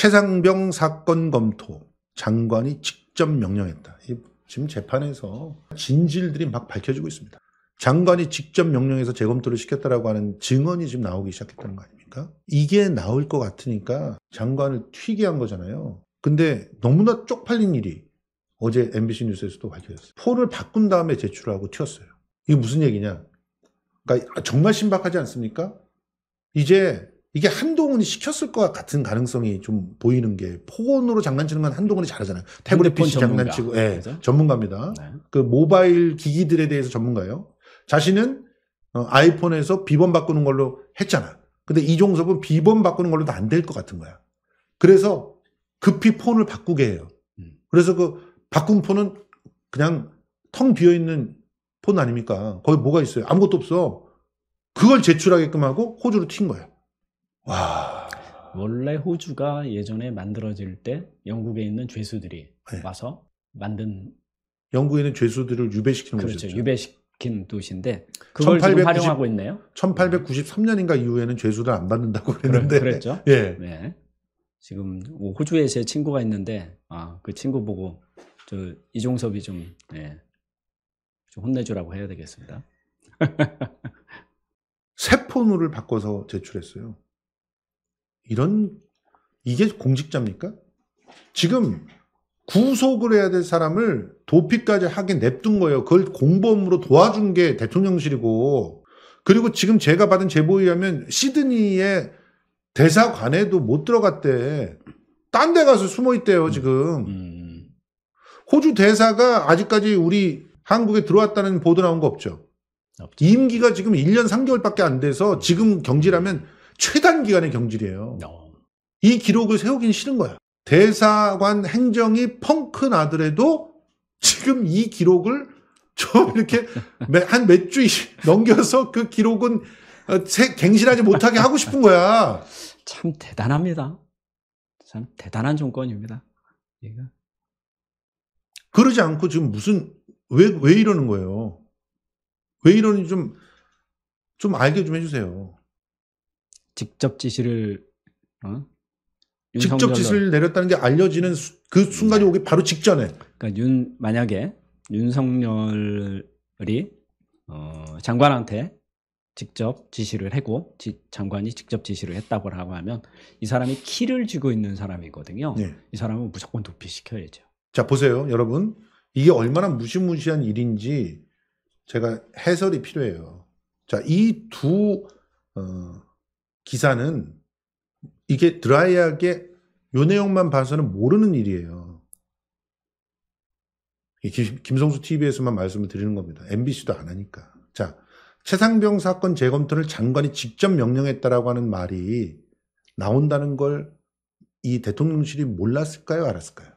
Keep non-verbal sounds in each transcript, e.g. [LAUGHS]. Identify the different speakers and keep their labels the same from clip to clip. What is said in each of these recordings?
Speaker 1: 최상병 사건 검토 장관이 직접 명령했다. 지금 재판에서 진실들이 막 밝혀지고 있습니다. 장관이 직접 명령해서 재검토를 시켰다라고 하는 증언이 지금 나오기 시작했다는 거 아닙니까? 이게 나올 것 같으니까 장관을 튀게 한 거잖아요. 근데 너무나 쪽팔린 일이 어제 MBC 뉴스에서도 밝혀졌어요. 포를 바꾼 다음에 제출하고 튀었어요. 이게 무슨 얘기냐? 그러니까 정말 신박하지 않습니까? 이제 이게 한동훈이 시켰을 것 같은 가능성이 좀 보이는 게 폰으로 장난치는 건 한동훈이 잘하잖아요. 태블릿 PC 장난치고, 예, 네, 전문가입니다. 네. 그 모바일 기기들에 대해서 전문가예요. 자신은 어, 아이폰에서 비번 바꾸는 걸로 했잖아. 근데 이종섭은 비번 바꾸는 걸로도 안 될 것 같은 거야. 그래서 급히 폰을 바꾸게 해요. 음. 그래서 그 바꾼 폰은 그냥 텅 비어 있는 폰 아닙니까? 거기 뭐가 있어요? 아무것도 없어. 그걸 제출하게끔 하고 호주로 튄 거야. 와. 원래 호주가
Speaker 2: 예전에 만들어질 때 영국에 있는 죄수들이 네. 와서 만든
Speaker 1: 영국에 있는 죄수들을 유배시키는 그렇죠. 곳이죠. 유배시킨 도시인데 그걸 1890, 지금 활용하고 있네요. 1893년인가 이후에는 죄수를 안 받는다고 그랬는데 그랬죠. 예.
Speaker 2: 네. 지금 호주에 제 친구가 있는데 아, 그 친구 보고 저 이종섭이 좀, 예,
Speaker 1: 좀 혼내주라고 해야 되겠습니다. [LAUGHS] 세포으로 바꿔서 제출했어요. 이런 이게 공직자입니까? 지금 구속을 해야 될 사람을 도피까지 하게 냅둔 거예요. 그걸 공범으로 도와준 게 대통령실이고 그리고 지금 제가 받은 제보에 의하면 시드니의 대사관에도 못 들어갔대. 딴 데 가서 숨어 있대요, 음. 지금. 음. 호주 대사가 아직까지 우리 한국에 들어왔다는 보도 나온 거 없죠. 없죠. 임기가 지금 1년 3개월밖에 안 돼서 음. 지금 경질하면 최단기간의 경질이에요. n 어. 이 기록을 세우긴 싫은 거야. 대사관 행정이 펑크 나더라도 지금 이 기록을 좀 이렇게 한 몇 주 넘겨서 그 기록은 어, 갱신하지 못하게 하고 싶은 거야.
Speaker 2: 참 대단합니다. 참 대단한 정권입니다. 얘가.
Speaker 1: 그러지 않고 지금 무슨 왜 왜 이러는 거예요? 왜 이러는지 좀 좀 알게 좀 해주세요. 직접 지시를 어? 직접 지시를
Speaker 2: 내렸다는 게 알려지는 수, 그 순간이 오기 바로 직전에. 그러니까 윤 만약에 윤석열이 어, 장관한테 직접 지시를 했고 지, 장관이 직접 지시를 했다고 라고 하면 이 사람이 키를 쥐고 있는
Speaker 1: 사람이거든요. 네. 이 사람은 무조건 도피시켜야죠. 자 보세요, 여러분 이게 얼마나 무시무시한 일인지 제가 해설이 필요해요. 자 이 두 어, 기사는 이게 드라이하게 요 내용만 봐서는 모르는 일이에요. 김, 성수 TV에서만 말씀을 드리는 겁니다. MBC도 안 하니까. 자, 최상병 사건 재검토를 장관이 직접 명령했다라고 하는 말이 나온다는 걸 이 대통령실이 몰랐을까요? 알았을까요?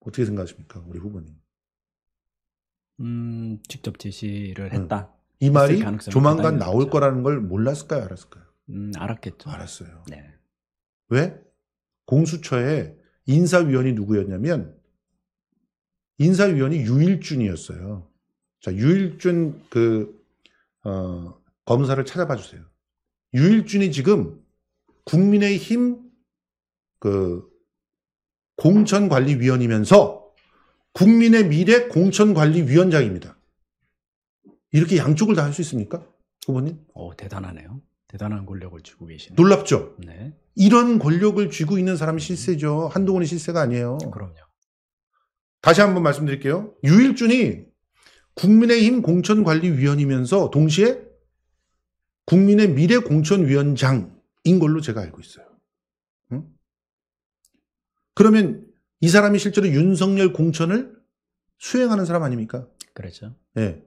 Speaker 1: 어떻게 생각하십니까? 우리 후보님.
Speaker 2: 음, 직접 제시를 했다. 응. 이 말이 조만간
Speaker 1: 나올 거라는 걸 몰랐을까요? 알았을까요? 음, 알았겠죠. 알았어요. 네. 왜? 공수처에 인사위원이 누구였냐면 인사위원이 유일준이었어요. 자, 유일준 그 어, 검사를 찾아봐 주세요. 유일준이 지금 국민의힘 그 공천관리위원이면서 국민의 미래 공천관리위원장입니다. 이렇게 양쪽을 다 할 수 있습니까? 후보님?
Speaker 2: 어, 대단하네요. 대단한 권력을 쥐고 계시네. 놀랍죠? 네.
Speaker 1: 이런 권력을 쥐고 있는 사람이 실세죠. 한동훈이 실세가 아니에요. 그럼요. 다시 한번 말씀드릴게요. 유일준이 국민의힘 공천관리위원이면서 동시에 국민의 미래 공천위원장인 걸로 제가 알고 있어요. 응? 그러면 이 사람이 실제로 윤석열 공천을 수행하는 사람 아닙니까? 그렇죠. 예. 네.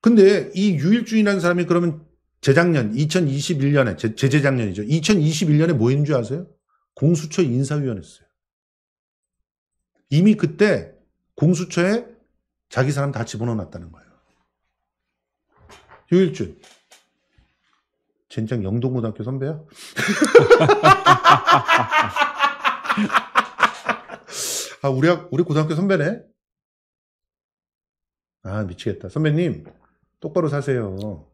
Speaker 1: 근데 이 유일준이라는 사람이 그러면 재작년 2021년에 재, 재작년이죠 2021년에 뭐인 줄 아세요? 공수처 인사위원했어요 이미 그때 공수처에 자기 사람 다 집어넣어놨다는 거예요. 효일준 젠장 영동고등학교 선배야? [LAUGHS] 아, 우리, 우리 고등학교 선배네? 아, 미치겠다. 선배님, 똑바로 사세요.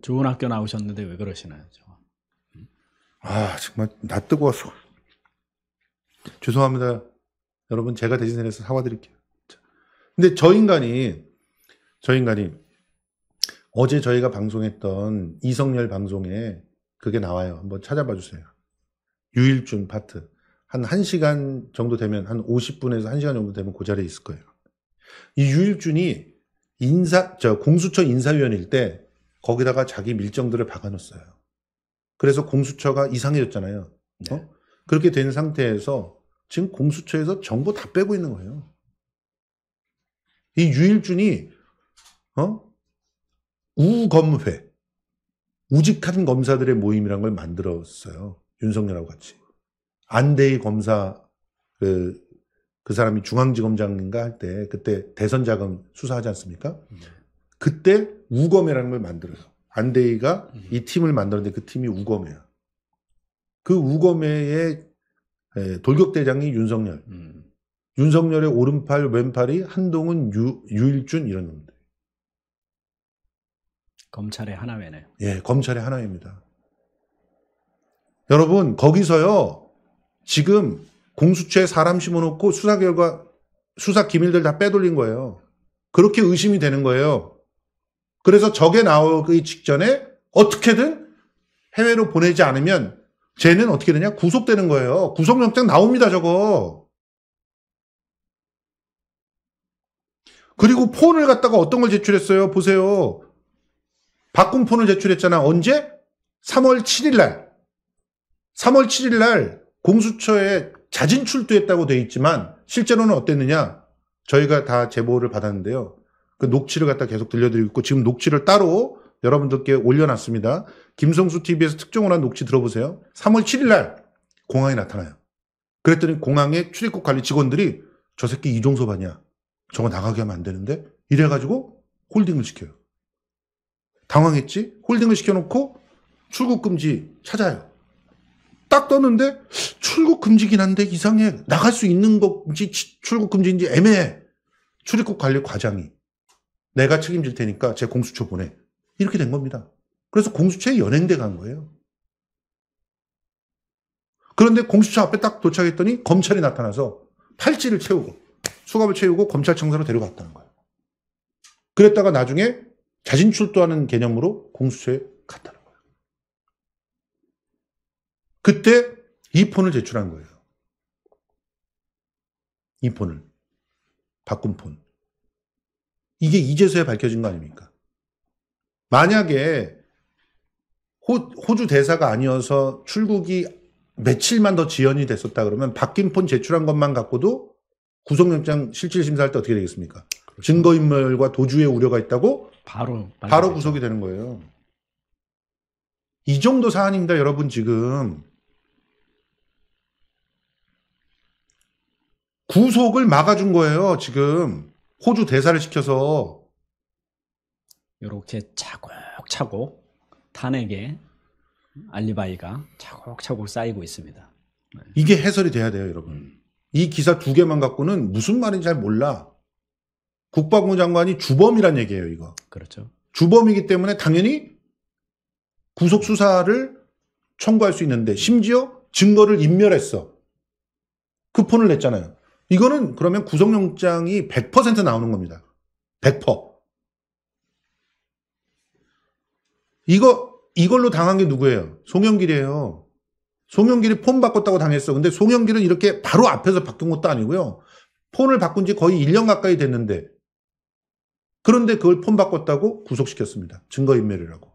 Speaker 1: 좋은 학교 나오셨는데 왜 그러시나요? 음? 아 정말 나 뜨거워서 죄송합니다 여러분 제가 대신해서 사과드릴게요 근데 저 인간이 저 인간이 어제 저희가 방송했던 이성열 방송에 그게 나와요 한번 찾아봐 주세요 유일준 파트 한 1시간 정도 되면 한 50분에서 1시간 정도 되면 그 자리에 있을 거예요 이 유일준이 인사 저 공수처 인사위원일 때 거기다가 자기 밀정들을 박아놓았어요. 그래서 공수처가 이상해졌잖아요. 네. 어? 그렇게 된 상태에서 지금 공수처에서 정보 다 빼고 있는 거예요. 이 유일준이 어? 우검회 우직한 검사들의 모임이란 걸 만들었어요. 윤석열하고 같이. 안대희 검사 그, 그 사람이 중앙지검장인가 할 때 그때 대선 자금 수사하지 않습니까? 네. 그때 우검회라는 걸 만들어요. 안데이가 이 음. 팀을 만들었는데 그 팀이 우검회야. 그 우검회의 돌격대장이 윤석열. 음. 윤석열의 오른팔, 왼팔이 한동훈, 유, 유일준 이런 놈들. 검찰의 하나회네요. 예, 검찰의 하나회입니다. 여러분, 거기서요, 지금 공수처에 사람 심어놓고 수사 결과, 수사 기밀들 다 빼돌린 거예요. 그렇게 의심이 되는 거예요. 그래서 적에 나오기 직전에 어떻게든 해외로 보내지 않으면 쟤는 어떻게 되냐? 구속되는 거예요. 구속영장 나옵니다, 저거. 그리고 폰을 갖다가 어떤 걸 제출했어요? 보세요. 바꾼 폰을 제출했잖아. 언제? 3월 7일 날. 3월 7일 날 공수처에 자진 출두했다고 돼 있지만 실제로는 어땠느냐? 저희가 다 제보를 받았는데요. 그 녹취를 갖다 계속 들려드리고 있고 지금 녹취를 따로 여러분들께 올려놨습니다. 김성수 TV에서 특종을 한 녹취 들어보세요. 3월 7일 날 공항에 나타나요. 그랬더니 공항에 출입국 관리 직원들이 저 새끼 이종섭 아니야. 저거 나가게 하면 안 되는데 이래가지고 홀딩을 시켜요. 당황했지? 홀딩을 시켜놓고 출국 금지 찾아요. 딱 떴는데 출국 금지긴 한데 이상해. 나갈 수 있는 건지 출국 금지인지 애매해. 출입국 관리 과장이 내가 책임질 테니까 제 공수처 보내. 이렇게 된 겁니다. 그래서 공수처에 연행돼 간 거예요. 그런데 공수처 앞에 딱 도착했더니 검찰이 나타나서 팔찌를 채우고 수갑을 채우고 검찰청사로 데려갔다는 거예요. 그랬다가 나중에 자진 출두하는 개념으로 공수처에 갔다는 거예요. 그때 이 폰을 제출한 거예요. 이 폰을. 바꾼 폰. 이게 이제서야 밝혀진 거 아닙니까? 만약에 호, 호주 대사가 아니어서 출국이 며칠만 더 지연이 됐었다 그러면 바뀐 폰 제출한 것만 갖고도 구속영장 실질심사할 때 어떻게 되겠습니까? 그렇죠. 증거인멸과 도주의 우려가 있다고 바로 바로 구속이 되는 거예요. 이 정도 사안입니다, 여러분 지금. 구속을 막아준 거예요, 지금. 호주 대사를 시켜서 이렇게
Speaker 2: 차곡차곡 탄핵에 알리바이가 차곡차곡 쌓이고
Speaker 1: 있습니다. 네. 이게 해설이 돼야 돼요, 여러분. 음. 이 기사 두 개만 갖고는 무슨 말인지 잘 몰라. 국방부 장관이 주범이란 얘기예요, 이거. 그렇죠. 주범이기 때문에 당연히 구속 수사를 청구할 수 있는데 심지어 증거를 인멸했어. 그 폰을 냈잖아요. 이거는 그러면 구속영장이 100% 나오는 겁니다. 100%. 이거, 이걸로 당한 게 누구예요? 송영길이에요. 송영길이 폰 바꿨다고 당했어. 근데 송영길은 이렇게 바로 앞에서 바꾼 것도 아니고요. 폰을 바꾼 지 거의 1년 가까이 됐는데 그런데 그걸 폰 바꿨다고 구속시켰습니다. 증거인멸이라고.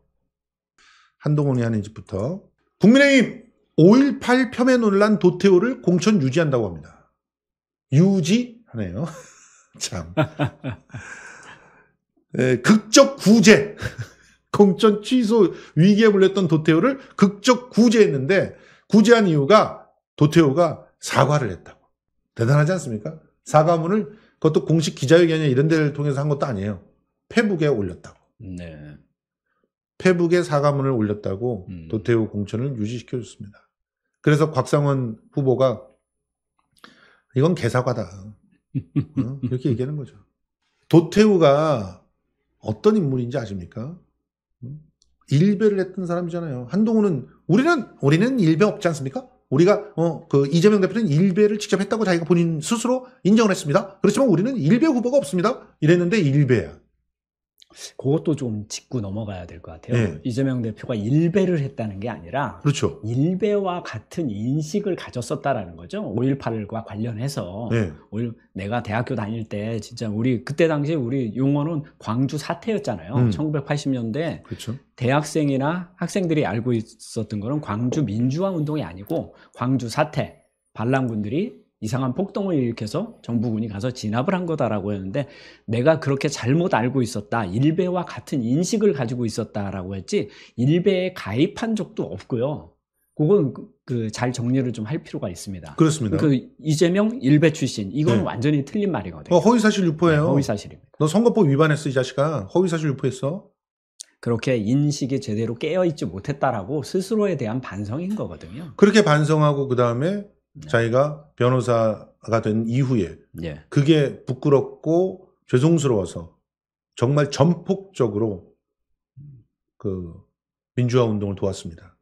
Speaker 1: 한동훈이 하는 집부터 국민의힘 5.18 폄훼 논란 도태호를 공천 유지한다고 합니다. 유지하네요. [LAUGHS] 참. 에, 극적 구제. [LAUGHS] 공천 취소 위기에 몰렸던 도태호를 극적 구제했는데 구제한 이유가 도태호가 사과를 했다고. 대단하지 않습니까? 사과문을 그것도 공식 기자회견이나 이런 데를 통해서 한 것도 아니에요. 페북에 올렸다고. 네. 페북에 사과문을 올렸다고 음. 도태호 공천을 유지시켜줬습니다. 그래서 곽상원 후보가 이건 개사과다. 어? 이렇게 얘기하는 거죠. 도태우가 어떤 인물인지 아십니까? 음? 일배를 했던 사람이잖아요. 한동훈은 우리는 우리는 일배 없지 않습니까? 우리가 어 그 이재명 대표는 일배를 직접 했다고 자기가 본인 스스로 인정을 했습니다. 그렇지만 우리는 일배 후보가 없습니다. 이랬는데 일배야.
Speaker 2: 그것도 좀 짚고 넘어가야 될 것 같아요. 네. 이재명 대표가 일배를 했다는 게 아니라 그렇죠. 일배와 같은 인식을 가졌었다라는 거죠. 5.18과 관련해서 네. 내가 대학교 다닐 때 진짜 우리 그때 당시 우리 용어는 광주 사태였잖아요. 음. 1980년대 그렇죠. 대학생이나 학생들이 알고 있었던 거는 광주 민주화 운동이 아니고 광주 사태 반란군들이 이상한 폭동을 일으켜서 정부군이 가서 진압을 한 거다라고 했는데 내가 그렇게 잘못 알고 있었다 일베와 같은 인식을 가지고 있었다라고 했지 일베에 가입한 적도 없고요 그건 그잘 그 정리를 좀 할 필요가 있습니다 그렇습니다 그 이재명 일베 출신 이건 네. 완전히 틀린 말이거든요 어, 허위사실 유포예요 네, 허위사실입니다 너 선거법 위반했어 이 자식아 허위사실 유포했어 그렇게 인식이 제대로 깨어있지 못했다라고 스스로에 대한 반성인 거거든요 그렇게
Speaker 1: 반성하고 그 다음에 네. 자기가 변호사가 된 이후에 네. 그게 부끄럽고 죄송스러워서 정말 전폭적으로 그 민주화 운동을 도왔습니다.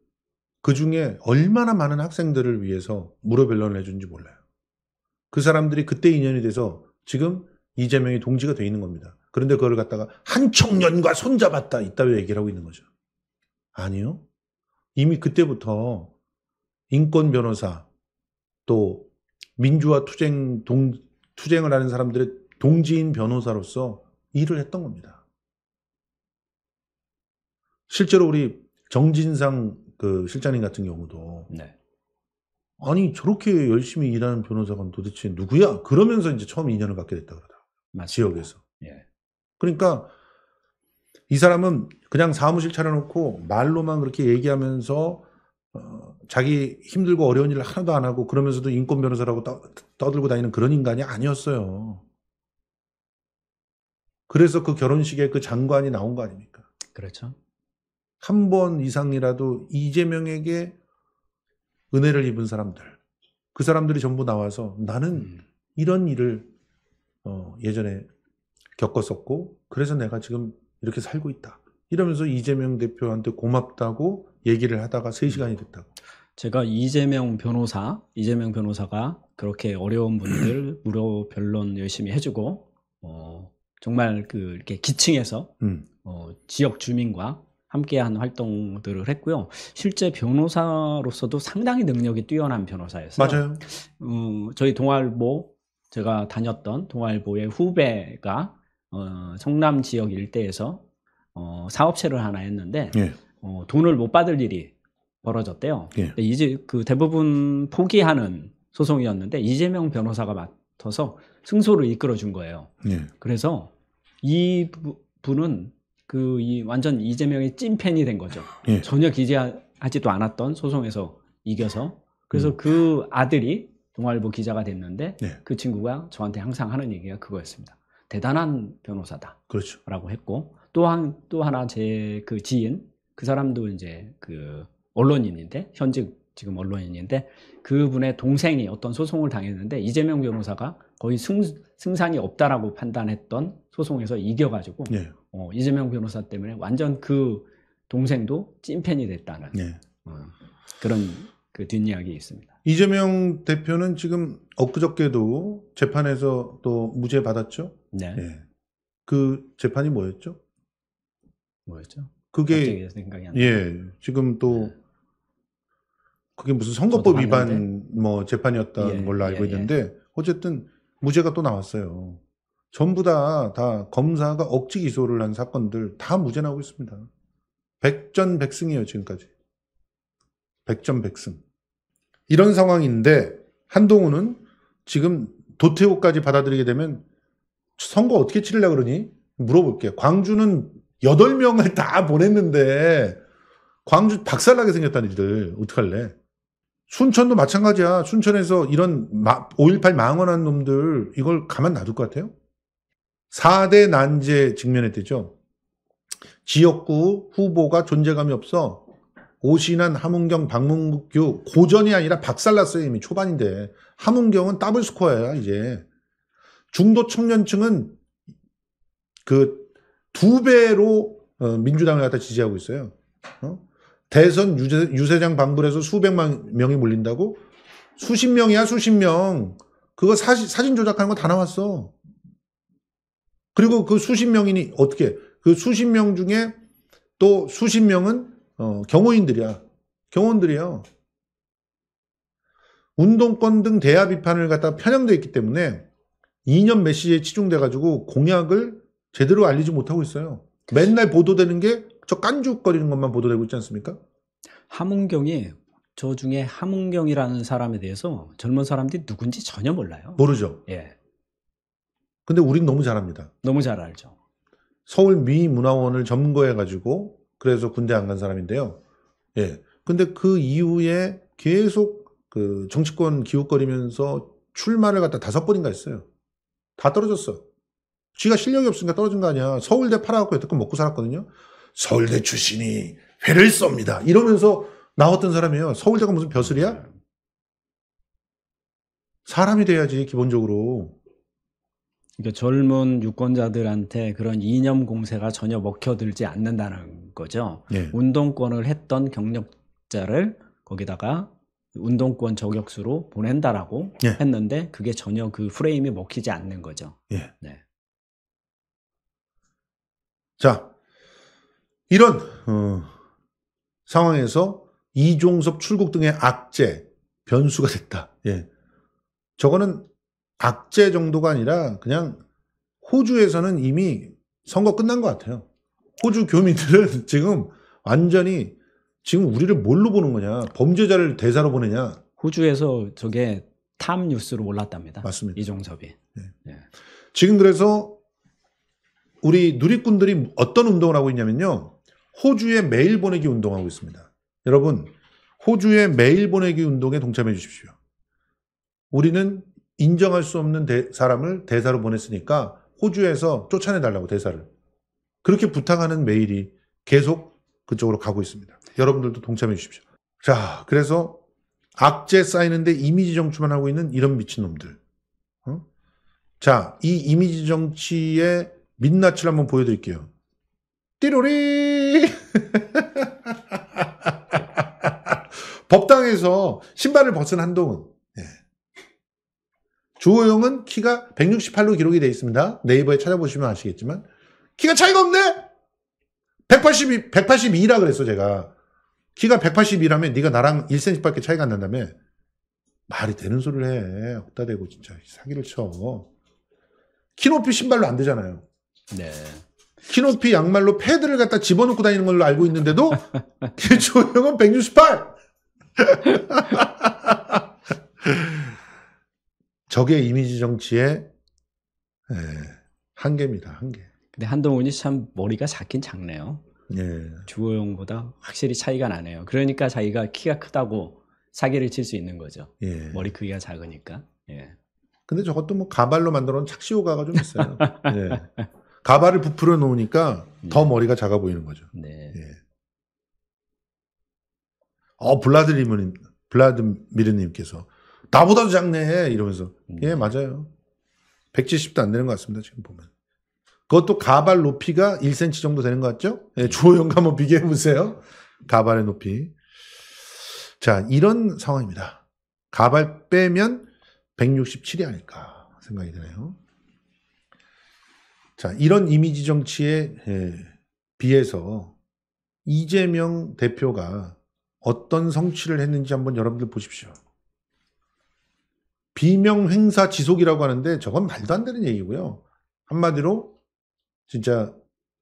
Speaker 1: 그 중에 얼마나 많은 학생들을 위해서 무료 변론을 해준지 몰라요. 그 사람들이 그때 인연이 돼서 지금 이재명이 동지가 돼 있는 겁니다. 그런데 그걸 갖다가 한 청년과 손잡았다 이따위 얘기를 하고 있는 거죠. 아니요. 이미 그때부터 인권 변호사, 또 민주화 투쟁 동, 투쟁을 하는 사람들의 동지인 변호사로서 일을 했던 겁니다. 실제로 우리 정진상 그 실장님 같은 경우도 네. 아니 저렇게 열심히 일하는 변호사가 도대체 누구야? 그러면서 이제 처음 인연을 갖게 됐다 그러다. 지역에서. 예. 그러니까 이 사람은 그냥 사무실 차려놓고 말로만 그렇게 얘기하면서 어, 자기 힘들고 어려운 일을 하나도 안 하고 그러면서도 인권 변호사라고 떠, 떠들고 다니는 그런 인간이 아니었어요. 그래서 그 결혼식에 그 장관이 나온 거 아닙니까? 그렇죠. 한 번 이상이라도 이재명에게 은혜를 입은 사람들, 그 사람들이 전부 나와서 나는 음. 이런 일을 어, 예전에 겪었었고, 그래서 내가 지금 이렇게 살고 있다. 이러면서 이재명 대표한테 고맙다고 얘기를 하다가 3시간이 음. 됐다고. 제가 이재명
Speaker 2: 변호사, 이재명 변호사가 그렇게 어려운 [CLEARS THROAT] 분들 무료 변론 열심히 해주고 어, 정말 그 이렇게 기층에서 음. 어, 지역 주민과 함께한 활동들을 했고요. 실제 변호사로서도 상당히 능력이 뛰어난 변호사였어요. 맞아요. 어, 저희 동아일보 제가 다녔던 동아일보의 후배가 어, 성남 지역 일대에서 어, 사업체를 하나 했는데 예. 어, 돈을 못 받을 일이 벌어졌대요. 예. 이제 그 대부분 포기하는 소송이었는데 이재명 변호사가 맡아서 승소를 이끌어 준 거예요. 예. 그래서 이 부, 분은 그이 완전 이재명의 찐팬이 된 거죠. 예. 전혀 기재하지도 않았던 소송에서 이겨서 그래서 음. 그 아들이 동아일보 기자가 됐는데 예. 그 친구가 저한테 항상 하는 얘기가 그거였습니다. 대단한 변호사다. 그렇죠. 라고 했고 또한 또 하나 제 그 지인 그 사람도 이제 그 언론인인데 현직 지금 언론인인데 그분의 동생이 어떤 소송을 당했는데 이재명 변호사가 거의 승, 승산이 없다라고 판단했던 소송에서 이겨가지고 네. 어, 이재명 변호사 때문에 완전 그 동생도 찐팬이 됐다는 네. 어,
Speaker 1: 그런 그 뒷이야기 있습니다. 이재명 대표는 지금 엊그저께도 재판에서 또 무죄 받았죠? 네. 네. 그 재판이 뭐였죠?
Speaker 2: 뭐였죠? 그게 예
Speaker 1: 지금 또 네. 그게 무슨 선거법 위반 뭐 재판이었다는 예, 걸로 알고 예, 예, 있는데 어쨌든 무죄가 또 나왔어요. 전부 다다 다 검사가 억지 기소를 한 사건들 다 무죄 나오고 있습니다. 백전백승이에요 지금까지. 백전백승. 이런 상황인데 한동훈은 지금 도태호까지 받아들이게 되면 선거 어떻게 치르려 그러니 물어볼게요. 광주는 여덟 명을다 보냈는데 광주 박살나게 생겼다는 일들 어떡할래? 순천도 마찬가지야. 순천에서 이런 5.18 망언한 놈들 이걸 가만 놔둘 것 같아요? 4대 난제 직면했대죠. 지역구 후보가 존재감이 없어. 오신한, 함은경, 박문규 고전이 아니라 박살났어요. 이미 초반인데. 함은경은 더블 스코어야 이제. 중도 청년층은 그두 배로 어, 민주당을 갖다 지지하고 있어요. 어? 대선 유세, 유세장 방불에서 수백만 명이 몰린다고? 수십 명이야, 수십 명. 그거 사시, 사진 조작하는 거 다 나왔어. 그리고 그 수십 명이니, 어떻게, 그 수십 명 중에 또 수십 명은 어, 경호인들이야. 경호원들이요 운동권 등 대야 비판을 갖다 편향돼 있기 때문에 2년 메시지에 치중돼가지고 공약을 제대로 알리지 못하고 있어요. 맨날 보도되는 게 저 깐죽거리는 것만 보도되고 있지 않습니까? 함은경이 저 중에 함은경이라는
Speaker 2: 사람에 대해서 젊은 사람들이 누군지 전혀 몰라요. 모르죠. 예.
Speaker 1: 근데 우린 너무 잘 압니다. 너무 잘 알죠. 서울 미문화원을 점거해가지고 그래서 군대 안 간 사람인데요. 예. 근데 그 이후에 계속 그 정치권 기웃거리면서 출마를 갖다 다섯 번인가 했어요. 다 떨어졌어. 요 쥐가 실력이 없으니까 떨어진 거 아니야. 서울대 팔아갖고 여태껏 먹고 살았거든요. 서울대 출신이 회를 쏩니다. 이러면서 나왔던 사람이에요. 서울대가 무슨 벼슬이야? 사람이 돼야지 기본적으로.
Speaker 2: 그러니까 젊은 유권자들한테 그런 이념 공세가 전혀 먹혀들지 않는다는 거죠. 네. 운동권을 했던 경력자를 거기다가 운동권 저격수로 보낸다라고 네. 했는데 그게 전혀 그 프레임이 먹히지 않는 거죠. 예. 네. 네.
Speaker 1: 자, 이런 어, 상황에서 이종섭 출국 등의 악재 변수가 됐다. 예. 저거는 악재 정도가 아니라 그냥 호주에서는 이미 선거 끝난 것 같아요. 호주 교민들은 [LAUGHS] 지금 완전히 지금 우리를 뭘로 보는 거냐? 범죄자를 대사로 보내냐
Speaker 2: 호주에서 저게 탐 뉴스로 올랐답니다. 맞습니다. 이종섭이. 네. 예.
Speaker 1: 지금 그래서 우리 누리꾼들이 어떤 운동을 하고 있냐면요. 호주의 매일 보내기 운동하고 있습니다. 여러분, 호주의 매일 보내기 운동에 동참해 주십시오. 우리는 인정할 수 없는 대, 사람을 대사로 보냈으니까 호주에서 쫓아내 달라고 대사를. 그렇게 부탁하는 메일이 계속 그쪽으로 가고 있습니다. 여러분들도 동참해 주십시오. 자, 그래서 악재 쌓이는데 이미지 정치만 하고 있는 이런 미친놈들. 어? 자, 이 이미지 정치에 민낯을 한번 보여드릴게요. 띠로리! [LAUGHS] 법당에서 신발을 벗은 한동훈. 예. 주호영은 키가 168로 기록이 되어 있습니다. 네이버에 찾아보시면 아시겠지만. 키가 차이가 없네? 182, 182라 그랬어, 제가. 키가 182라면 네가 나랑 1cm 밖에 차이가 안 난다며. 말이 되는 소리를 해. 없다 대고 진짜 사기를 쳐. 키 높이 신발로 안 되잖아요. 네. 키높이 양말로 패드를 갖다 집어넣고 다니는 걸로 알고 있는데도 조영은 168. 저게 이미지 정치의
Speaker 2: 네, 한계입니다. 한계. 근데 한동훈이 참 머리가 작긴 작네요. 예. 주호영보다 확실히 차이가 나네요. 그러니까 자기가 키가 크다고 사기를 칠 수 있는
Speaker 1: 거죠. 예. 머리 크기가 작으니까. 예. 근데 저것도 뭐 가발로 만들어 놓은 착시호가가 좀 있어요. [LAUGHS] 예. 가발을 부풀어 놓으니까 음. 더 머리가 작아 보이는 거죠. 네. 예. 어, 블라드리무님, 블라드미르님께서 나보다도 작네 이러면서 음. 예 맞아요. 170도 안 되는 것 같습니다 지금 보면. 그것도 가발 높이가 1cm 정도 되는 것 같죠? 예, 음. 주호영과 한번 비교해 보세요. 가발의 높이. 자 이런 상황입니다. 가발 빼면 167이 아닐까 생각이 드네요. 자, 이런 이미지 정치에 예, 비해서 이재명 대표가 어떤 성취를 했는지 한번 여러분들 보십시오. 비명 행사 지속이라고 하는데 저건 말도 안 되는 얘기고요. 한마디로 진짜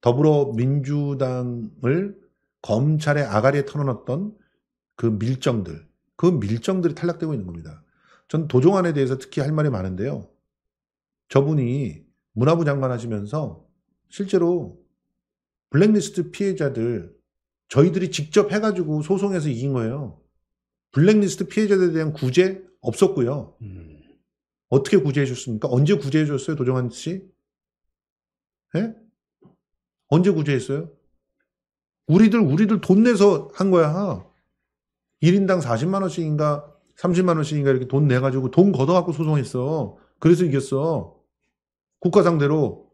Speaker 1: 더불어민주당을 검찰의 아가리에 털어놨던 그 밀정들, 그 밀정들이 탈락되고 있는 겁니다. 전 도종환에 대해서 특히 할 말이 많은데요. 저분이 문화부 장관 하시면서 실제로 블랙리스트 피해자들 저희들이 직접 해가지고 소송에서 이긴 거예요. 블랙리스트 피해자들에 대한 구제 없었고요. 음. 어떻게 구제해 줬습니까? 언제 구제해 줬어요, 도정환 씨? 예? 언제 구제했어요? 우리들 우리들 돈 내서 한 거야. 1인당 40만 원씩인가 30만 원씩인가 이렇게 돈내 가지고 돈 걷어 갖고 소송했어. 그래서 이겼어. 국가 상대로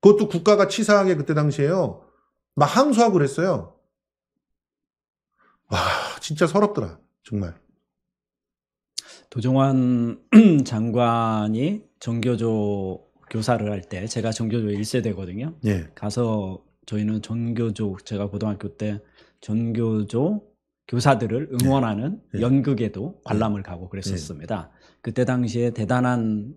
Speaker 1: 그것도 국가가 치사하게 그때 당시에요. 막 항소하고 그랬어요. 와, 진짜 서럽더라. 정말.
Speaker 2: 도종환 [CLEARS THROAT] 장관이 정교조 교사를 할 때 제가 정교조 1세대거든요. 예. 가서 저희는 전교조 제가 고등학교 때 전교조 교사들을 예. 응원하는 예. 예. 연극에도 관람을 예. 가고 그랬었습니다. 예. 그때 당시에 대단한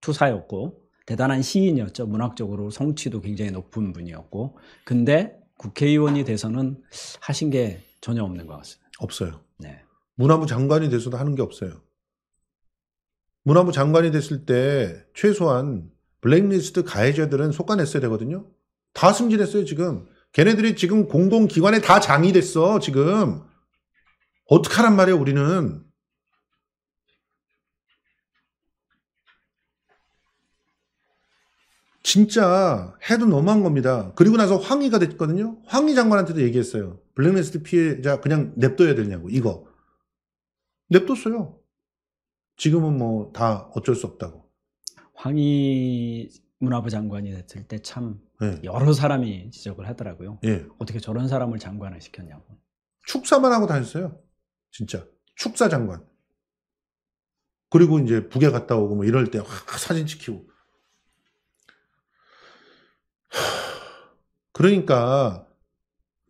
Speaker 2: 투사였고 대단한 시인이었죠. 문학적으로 성취도 굉장히 높은 분이었고. 근데 국회의원이
Speaker 1: 돼서는 하신 게 전혀 없는 것 같습니다. 없어요. 네. 문화부 장관이 돼서도 하는 게 없어요. 문화부 장관이 됐을 때 최소한 블랙리스트 가해자들은 속아냈어야 되거든요. 다 승진했어요, 지금. 걔네들이 지금 공공기관에 다 장이 됐어, 지금. 어떡하란 말이에요, 우리는. 진짜 해도 너무한 겁니다. 그리고 나서 황희가 됐거든요. 황희 장관한테도 얘기했어요. 블랙리스트 피해자 그냥 냅둬야 되냐고 이거. 냅뒀어요. 지금은 뭐 다 어쩔 수 없다고.
Speaker 2: 황희 문화부 장관이 됐을 때참 네. 예. 여러 사람이 지적을 하더라고요. 네. 어떻게 저런 사람을
Speaker 1: 장관을 시켰냐고. 축사만 하고 다녔어요. 진짜. 축사 장관. 그리고 이제 북에 갔다 오고 뭐 이럴 때 확 사진 찍히고. 그러니까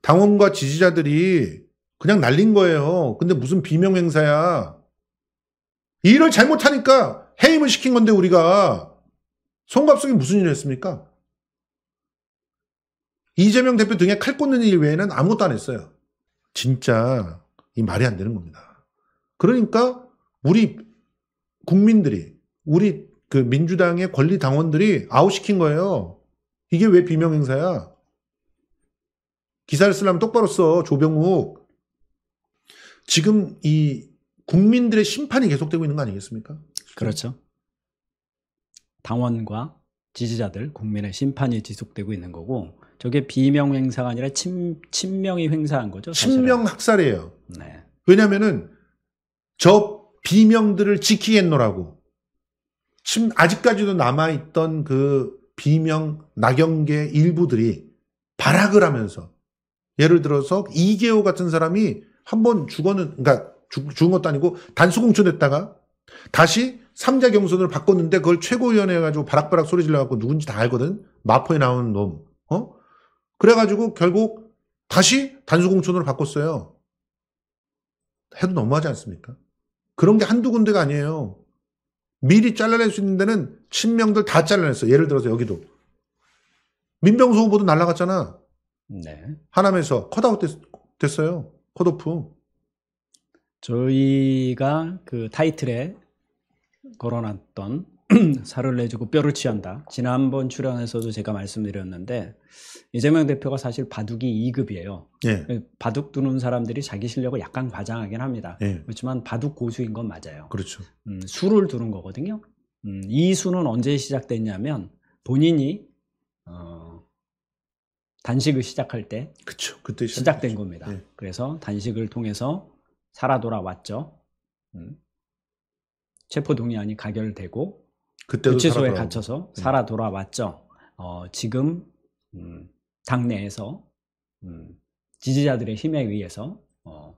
Speaker 1: 당원과 지지자들이 그냥 날린 거예요. 근데 무슨 비명 행사야. 일을 잘못하니까 해임을 시킨 건데 우리가 송갑숙이 무슨 일을 했습니까? 이재명 대표 등에 칼 꽂는 일 외에는 아무것도 안 했어요. 진짜 이 말이 안 되는 겁니다. 그러니까 우리 국민들이 우리 그 민주당의 권리 당원들이 아웃시킨 거예요. 이게 왜 비명 행사야? 기사를 쓰려면 똑바로 써 조병욱. 지금 이 국민들의 심판이 계속되고 있는 거 아니겠습니까? 그렇죠. 당원과
Speaker 2: 지지자들, 국민의 심판이 지속되고 있는 거고 저게 비명 행사가 아니라 침,
Speaker 1: 친명이 횡사한 거죠. 사실은. 친명 학살이에요. 네. 왜냐면은 저 비명들을 지키겠노라고. 침, 아직까지도 남아있던 그 비명, 나경계 일부들이 발악을 하면서 예를 들어서 이계호 같은 사람이 한번 죽었는, 그러니까 죽, 죽은 것도 아니고 단수공천했다가 다시 3자 경선을 바꿨는데 그걸 최고위원회 해가지고 바락바락 소리 질러갖고 누군지 다 알거든? 마포에 나오는 놈. 어? 그래가지고 결국 다시 단수공천으로 바꿨어요. 해도 너무하지 않습니까? 그런 게 한두 군데가 아니에요. 미리 잘라낼 수 있는 데는 친명들 다 잘라냈어. 예를 들어서 여기도. 민병수 후보도 날라갔잖아. 네. 하남에서 컷아웃 됐, 어요 컷오프. 저희가
Speaker 2: 그 타이틀에 걸어놨던 [CLEARS THROAT] 살을 내주고 뼈를 취한다. 지난번 출연에서도 제가 말씀드렸는데 이재명 대표가 사실 바둑이 2급이에요. 예. 바둑 두는 사람들이 자기 실력을 약간 과장하긴 합니다. 예. 그렇지만 바둑 고수인 건 맞아요. 그렇죠. 음, 수를 두는 거거든요. 음, 이 수는 언제 시작됐냐면 본인이 어, 단식을 시작할 때 그쵸, 그때 시작된 시작했죠. 겁니다. 네. 그래서 단식을 통해서 살아 돌아왔죠. 음. 체포 동의안이 가결되고 구치소에 살아 갇혀서 네. 살아 돌아왔죠. 어, 지금 음, 당내에서 음, 지지자들의 힘에 의해서 어,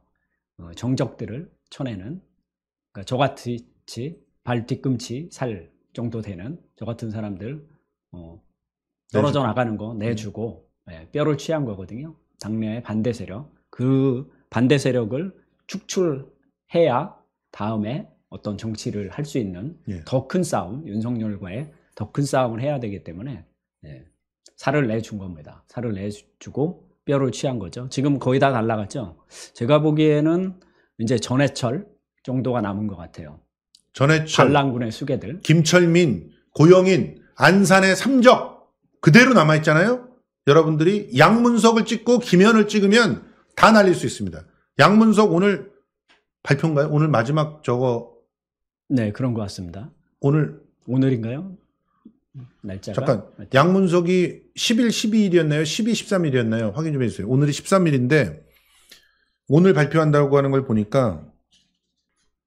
Speaker 2: 어, 정적들을 쳐내는 그러니까 저같이 발 뒤꿈치 살 정도 되는 저 같은 사람들 어, 떨어져 나가는 거 내주고 네, 뼈를 취한 거거든요. 당내의 반대 세력 그 반대 세력을 축출해야 다음에 어떤 정치를 할 수 있는 예. 더큰 싸움 윤석열과의 더 큰 싸움을 해야 되기 때문에 예, 살을 내준 겁니다. 살을 내주고 뼈를 취한 거죠. 지금 거의 다 날라갔죠. 제가 보기에는 이제 전해철 정도가 남은 것
Speaker 1: 같아요. 전해철, 반란군의 수괴들, 김철민, 고영인, 안산의 삼적 그대로 남아 있잖아요. 여러분들이 양문석을 찍고 김현을 찍으면 다 날릴 수 있습니다. 양문석 오늘 발표인가요? 오늘 마지막 저거 네 그런 것 같습니다. 오늘 오늘인가요? 날짜가 잠깐 양문석이 10일 12일이었나요? 12, 13일이었나요? 확인 좀 해주세요. 오늘이 13일인데 오늘 발표한다고 하는 걸 보니까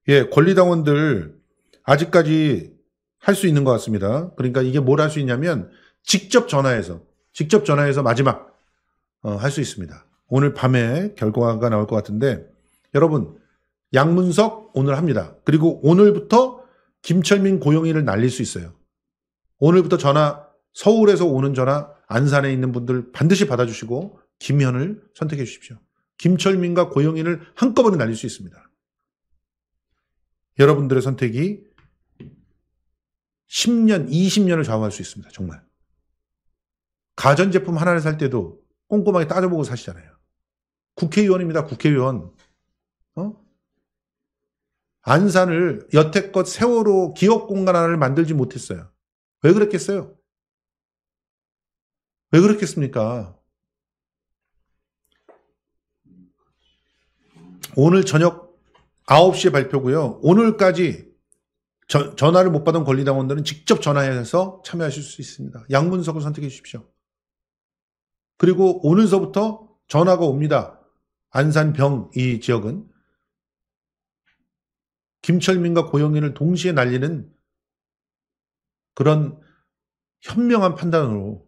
Speaker 1: 예 권리당원들 아직까지 할 수 있는 것 같습니다. 그러니까 이게 뭘 할 수 있냐면 직접 전화해서 직접 전화해서 마지막 어, 할 수 있습니다. 오늘 밤에 결과가 나올 것 같은데 여러분 양문석 오늘 합니다. 그리고 오늘부터 김철민 고용인을 날릴 수 있어요. 오늘부터 전화 서울에서 오는 전화 안산에 있는 분들 반드시 받아주시고 김현을 선택해 주십시오. 김철민과 고용인을 한꺼번에 날릴 수 있습니다. 여러분들의 선택이 10년, 20년을 좌우할 수 있습니다. 정말. 가전제품 하나를 살 때도 꼼꼼하게 따져보고 사시잖아요. 국회의원입니다. 국회의원. 어? 안산을 여태껏 세월호 기업 공간 하나를 만들지 못했어요. 왜 그랬겠어요? 왜 그랬겠습니까? 오늘 저녁 9시에 발표고요. 오늘까지 저, 전화를 못 받은 권리당원들은 직접 전화해서 참여하실 수 있습니다. 양문석을 선택해 주십시오. 그리고 오늘서부터 전화가 옵니다. 안산병 이 지역은 김철민과 고영인을 동시에 날리는 그런 현명한 판단으로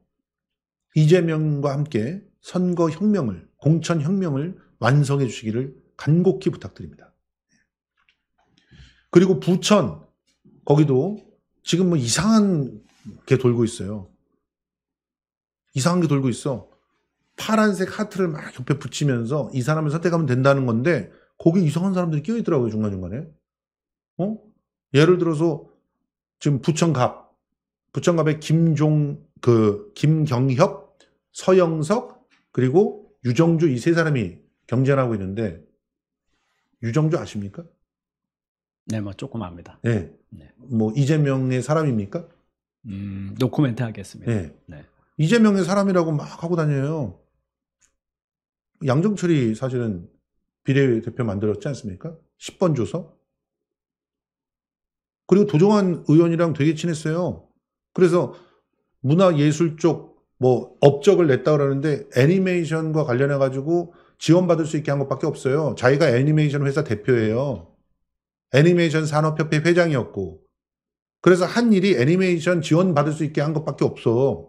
Speaker 1: 이재명과 함께 선거 혁명을 공천 혁명을 완성해 주시기를 간곡히 부탁드립니다. 그리고 부천 거기도 지금 뭐 이상한 게 돌고 있어요. 이상한 게 돌고 있어. 파란색 하트를 막 옆에 붙이면서 이 사람을 선택하면 된다는 건데 거기 이상한 사람들이 끼어 있더라고요 중간중간에. 어? 예를 들어서 지금 부천갑 부천갑에 김종 그 김경협 서영석 그리고 유정주 이 세 사람이 경쟁하고 있는데 유정주 아십니까? 네, 뭐 조금 압니다. 네. 네. 뭐 이재명의 사람입니까? 음, 노코멘트 하겠습니다. 네. 네. 이재명의 사람이라고 막 하고 다녀요. 양정철이 사실은 비례대표 만들었지 않습니까? 10번 조서. 그리고 도종환 의원이랑 되게 친했어요. 그래서 문화예술 쪽 뭐 업적을 냈다 그러는데 애니메이션과 관련해 가지고 지원받을 수 있게 한 것밖에 없어요. 자기가 애니메이션 회사 대표예요. 애니메이션 산업협회 회장이었고 그래서 한 일이 애니메이션 지원받을 수 있게 한 것밖에 없어.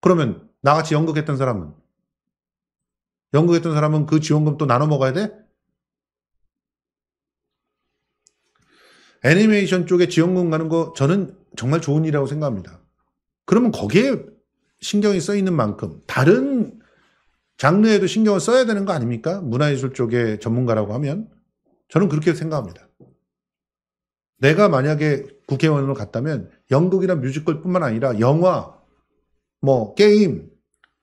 Speaker 1: 그러면 나같이 연극했던 사람은? 연극했던 사람은 그 지원금 또 나눠 먹어야 돼? 애니메이션 쪽에 지원금 가는 거 저는 정말 좋은 일이라고 생각합니다. 그러면 거기에 신경이 써 있는 만큼 다른 장르에도 신경을 써야 되는 거 아닙니까? 문화예술 쪽에 전문가라고 하면 저는 그렇게 생각합니다. 내가 만약에 국회의원으로 갔다면 연극이나 뮤지컬뿐만 아니라 영화, 뭐 게임,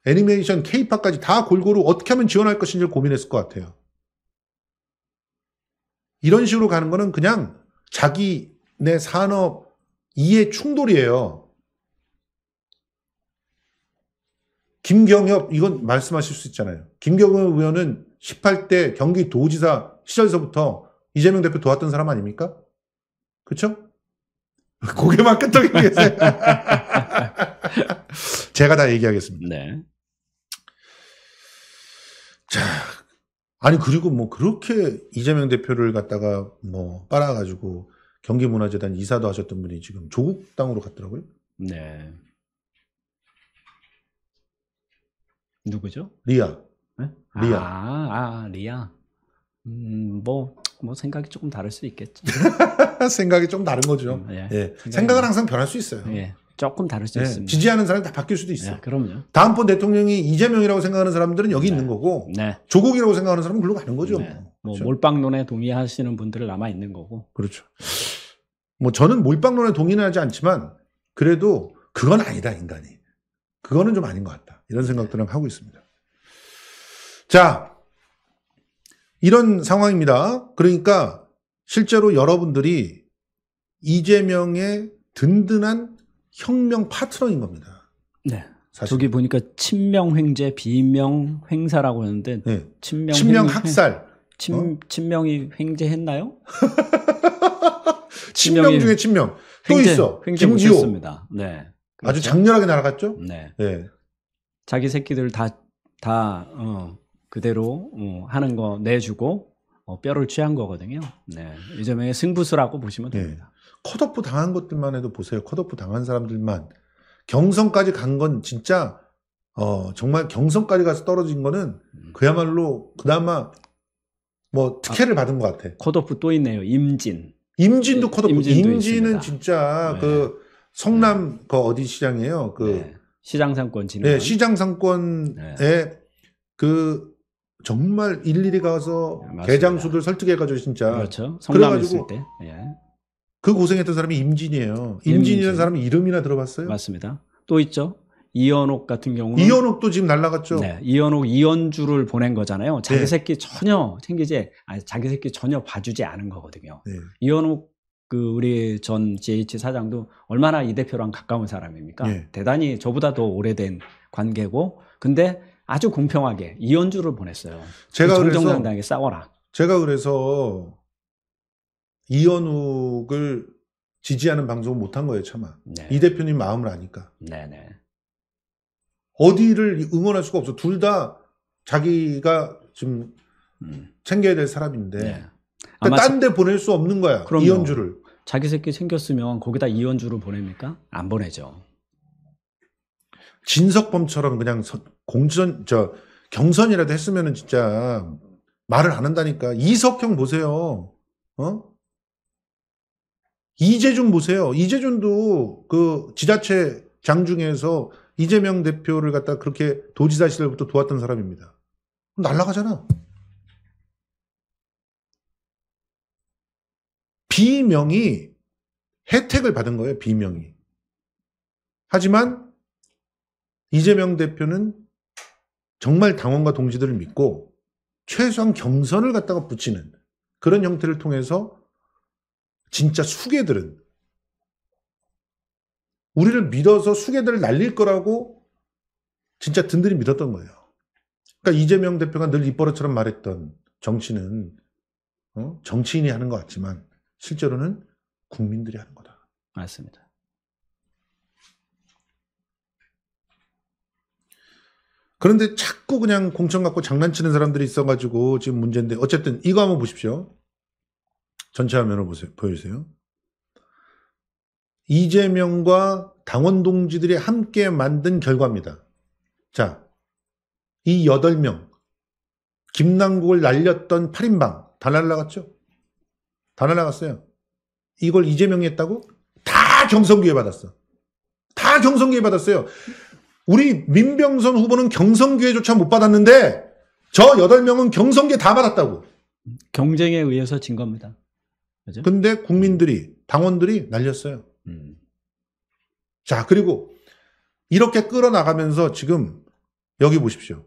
Speaker 1: 애니메이션, 케이팝까지 다 골고루 어떻게 하면 지원할 것인지 고민했을 것 같아요. 이런 식으로 가는 거는 그냥 자기 내 산업 이해 충돌이에요. 김경협 이건 말씀하실 수 있잖아요. 김경협 의원은 18대 경기도지사 시절서부터 이재명 대표 도왔던 사람 아닙니까? 그렇죠? [LAUGHS] 고개만 끄덕이고 계세요. [LAUGHS] 제가 다 얘기하겠습니다. 네. 자, 아니 그리고 뭐 그렇게 이재명 대표를 갖다가 뭐 빨아가지고 경기문화재단 이사도 하셨던 분이 지금 조국 땅으로 갔더라고요. 네. 누구죠? 리아. 네?
Speaker 2: 리아. 아, 아, 리아. 음, 뭐, 뭐 생각이 조금 다를 수 있겠죠.
Speaker 1: [LAUGHS] 생각이 좀 다른 거죠. 음, 예. 예. 생각은 항상 변할 수 있어요. 예. 조금 다를 수 예. 있습니다. 지지하는 사람이 다 바뀔 수도 있어요. 예, 그럼요. 다음번 대통령이 이재명이라고 생각하는 사람들은 여기 네. 있는 거고, 네. 조국이라고 생각하는 사람은 글로 가는 거죠. 네. 뭐 그렇죠? 몰빵론에 동의하시는 분들은 남아 있는 거고. 그렇죠. 뭐 저는 몰빵론에 동의는 하지 않지만 그래도 그건 아니다 인간이. 그거는 좀 아닌 것 같다. 이런 생각들을 하고 있습니다. 자, 이런 상황입니다. 그러니까 실제로 여러분들이 이재명의 든든한 혁명 파트너인
Speaker 2: 겁니다. 네. 사실. 저기 보니까 친명 횡재, 비명 횡사라고 하는데 네. 친명 친명 학살. 친 어? 친명이 횡재했나요? [LAUGHS] 친명 중에 친명 또 횡재, 있어. 횡재 김지호. 네.
Speaker 1: 그렇죠? 아주 장렬하게
Speaker 2: 날아갔죠? 네. 네. 자기 새끼들 다, 다, 어, 그대로 어, 하는 거 내주고 어, 뼈를 취한 거거든요. 네. 이재명의
Speaker 1: 승부수라고 보시면 네. 됩니다. 네. 컷오프 당한 것들만 해도 보세요. 컷오프 당한 사람들만 경선까지 간 건 진짜 어, 정말 경선까지 가서 떨어진 거는 음. 그야말로 그나마 뭐 특혜를 아, 받은 것 같아. 컷오프 또 있네요. 임진. 임진도 컷오프. 임진도 임진은 있습니다. 진짜 네. 그 성남 그 어디 시장이에요. 그 시장 상권 진흥. 네, 시장 네, 상권에 그 정말 일일이 가서 맞습니다. 개장수들 설득해가지고 진짜 그렇죠. 성남 있을 때. 예. 그 고생했던 사람이 임진이에요. 임진이라는 임진. 사람이 이름이나 들어봤어요? 맞습니다.
Speaker 2: 또 있죠. 이현옥 같은 경우는
Speaker 1: 이현옥도 지금 날라갔죠. 네,
Speaker 2: 이현옥 이현주를 보낸 거잖아요. 자기 네. 새끼 전혀 챙기지, 아니 자기 새끼 전혀 봐주지 않은 거거든요. 네. 이현옥 그 우리 전 j h 사장도 얼마나 이 대표랑 가까운 사람입니까? 네. 대단히 저보다 더 오래된 관계고, 근데 아주 공평하게 이현주를 보냈어요. 제가 그 정정당당
Speaker 1: 싸워라. 제가 그래서 이현욱을 지지하는 방송을 못한 거예요, 차마. 네. 이 대표님 마음을 아니까. 네네. 네. 어디를 응원할 수가 없어. 둘 다 자기가 지금 음. 챙겨야 될 사람인데. 네. 그러니까 딴데 보낼 수 없는 거야.
Speaker 2: 그럼요. 이현주를. 자기 새끼 챙겼으면 거기다 이현주를 보냅니까? 안 보내죠.
Speaker 1: 진석범처럼 그냥 공천 저 경선이라도 했으면 진짜 말을 안 한다니까. 이석형 보세요. 어? 이재준 보세요. 이재준도 그 지자체 장 중에서 이재명 대표를 갖다 그렇게 도지사 시절부터 도왔던 사람입니다. 날라가잖아. 비명이 혜택을 받은 거예요, 비명이. 하지만 이재명 대표는 정말 당원과 동지들을 믿고 최소한 경선을 갖다가 붙이는 그런 형태를 통해서 진짜 수개들은 우리를 믿어서 수개들을 날릴 거라고 진짜 든든히 믿었던 거예요. 그러니까 이재명 대표가 늘 입버릇처럼 말했던 정치는 어? 정치인이 하는 것 같지만 실제로는 국민들이 하는 거다. 맞습니다. 그런데 자꾸 그냥 공천 갖고 장난치는 사람들이 있어가지고 지금 문제인데 어쨌든 이거 한번 보십시오. 전체 화면을 보세요. 보여주세요. 이재명과 당원 동지들이 함께 만든 결과입니다. 자, 이 8명 김남국을 날렸던 8인방 다 날라갔죠? 다 날라갔어요. 이걸 이재명이 했다고? 다 경선기회 받았어. 다 경선기회 받았어요. 우리 민병선 후보는 경성기회조차 못 받았는데 저 8명은 경성기회 다 받았다고. 경쟁에 의해서 진 겁니다. 그죠? 근데 국민들이, 당원들이 날렸어요. 음. 자, 그리고 이렇게 끌어나가면서 지금 여기 보십시오.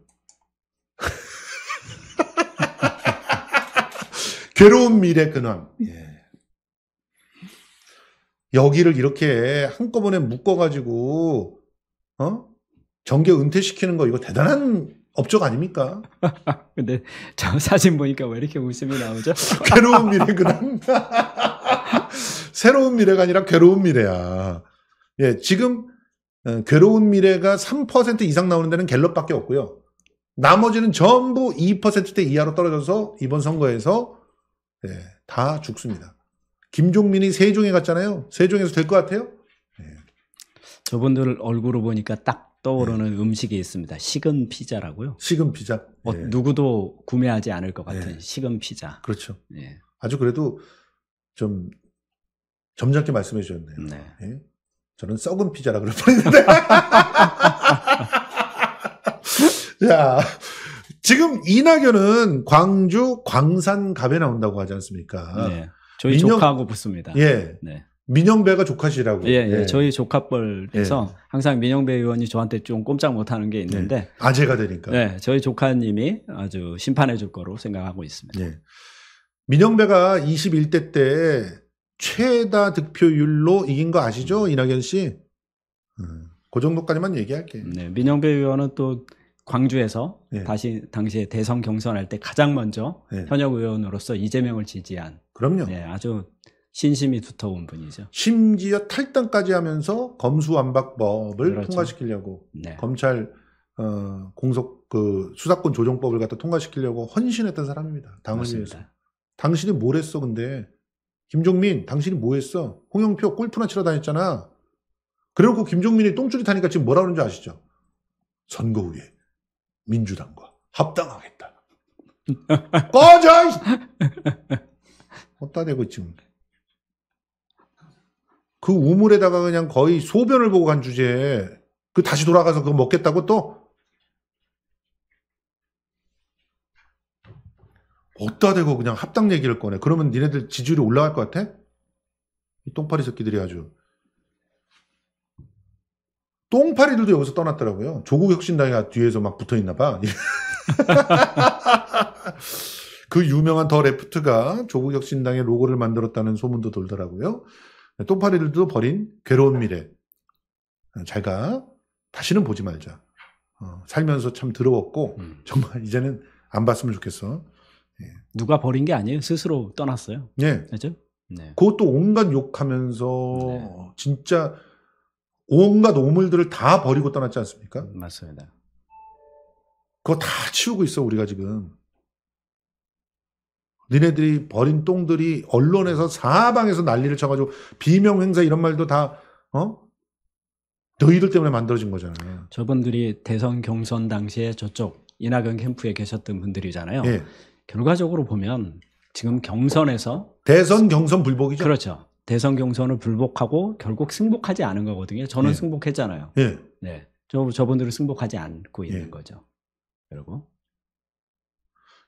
Speaker 1: [LAUGHS] 괴로운 미래 근원. 예. 여기를 이렇게 한꺼번에 묶어가지고, 어? 정계 은퇴시키는 거 이거 대단한 업적 아닙니까? [LAUGHS] 근데 저 사진 보니까 왜 이렇게 웃음이 나오죠? [LAUGHS] 괴로운 미래구나. 새로운 미래가 아니라 괴로운 미래야. 예, 지금 어, 괴로운 미래가 3% 이상 나오는 데는 갤럽밖에 없고요. 나머지는 전부 2%대 이하로 떨어져서 이번 선거에서 예, 다 죽습니다. 김종민이 세종에 갔잖아요. 세종에서 될 것 같아요? 예.
Speaker 2: 저분들 얼굴을 보니까 딱 떠오르는 네. 음식이 있습니다. 식은 피자라고요. 식은 피자. 어, 네. 누구도 구매하지 않을 것 같은 네. 식은 피자. 그렇죠. 예. 아주 그래도 좀
Speaker 1: 점잖게 말씀해 주셨네요. 네. 예? 저는 썩은 피자라 그럴 뻔했는데. [LAUGHS] 야, 지금 이낙연은 광주 광산갑에 나온다고 하지 않습니까? 네. 저희 민영... 조카하고
Speaker 2: 붙습니다. 예. 네.
Speaker 1: 민영배가 조카시라고. 예, 예, 예. 저희 조카뻘에서 예. 항상
Speaker 2: 민영배 의원이 저한테 좀 꼼짝 못하는 게 있는데. 예. 아재가 되니까. 예, 저희 조카님이 아주
Speaker 1: 심판해 줄 거로 생각하고 있습니다. 예. 민영배가 21대 때 최다 득표율로 이긴 거 아시죠? 이낙연 씨?
Speaker 2: 음, 그 정도까지만 얘기할게. 네, 민영배 의원은 또 광주에서 예. 다시 당시에 대선 경선할 때 가장 먼저 예. 현역 의원으로서 이재명을 지지한. 그럼요. 예, 아주
Speaker 1: 신심이 두터운 분이죠. 심지어 탈당까지 하면서 검수완박법을 그렇죠. 통과시키려고 네. 검찰 어, 공석 그 수사권 조정법을 갖다 통과시키려고 헌신했던 사람입니다. 당을 맞습니다. 위해서. 당신이 뭘 했어 근데 김종민 당신이 뭐 했어? 홍영표 골프나 치러 다녔잖아. 그리고 김종민이 똥줄이 타니까 지금 뭐라 그러는지 아시죠? 선거 후에 민주당과 합당하겠다. [LAUGHS] 꺼져! 어따 대고 지금. 그 우물에다가 그냥 거의 소변을 보고 간 주제에 그 다시 돌아가서 그거 먹겠다고 또? 어따 대고 그냥 합당 얘기를 꺼내. 그러면 니네들 지지율이 올라갈 것 같아? 이 똥파리 새끼들이 아주. 똥파리들도 여기서 떠났더라고요. 조국 혁신당이 뒤에서 막 붙어 있나 봐. [LAUGHS] 그 유명한 더 레프트가 조국 혁신당의 로고를 만들었다는 소문도 돌더라고요. 똥파리들도 버린 괴로운 미래. 어, 잘가. 다시는 보지 말자. 어, 살면서 참 더러웠고 음. 정말 이제는 안 봤으면 좋겠어. 예. 누가 버린 게 아니에요. 스스로 떠났어요. 네. 그죠? 네. 그것도 온갖 욕하면서 네. 진짜 온갖 오물들을 다 버리고 떠났지 않습니까? 맞습니다. 그거 다 치우고 있어 우리가 지금. 니네들이 버린 똥들이 언론에서 사방에서 난리를 쳐가지고 비명행사 이런 말도 다 어? 너희들 때문에
Speaker 2: 만들어진 거잖아요. 저분들이 대선 경선 당시에 저쪽 이낙연 캠프에 계셨던 분들이잖아요. 예. 결과적으로 보면 지금 경선에서
Speaker 1: 대선 경선
Speaker 2: 불복이죠. 그렇죠. 대선 경선을 불복하고 결국 승복하지 않은 거거든요. 저는 예. 승복했잖아요. 예. 네. 저 저분들은 승복하지 않고 예. 있는 거죠. 그리고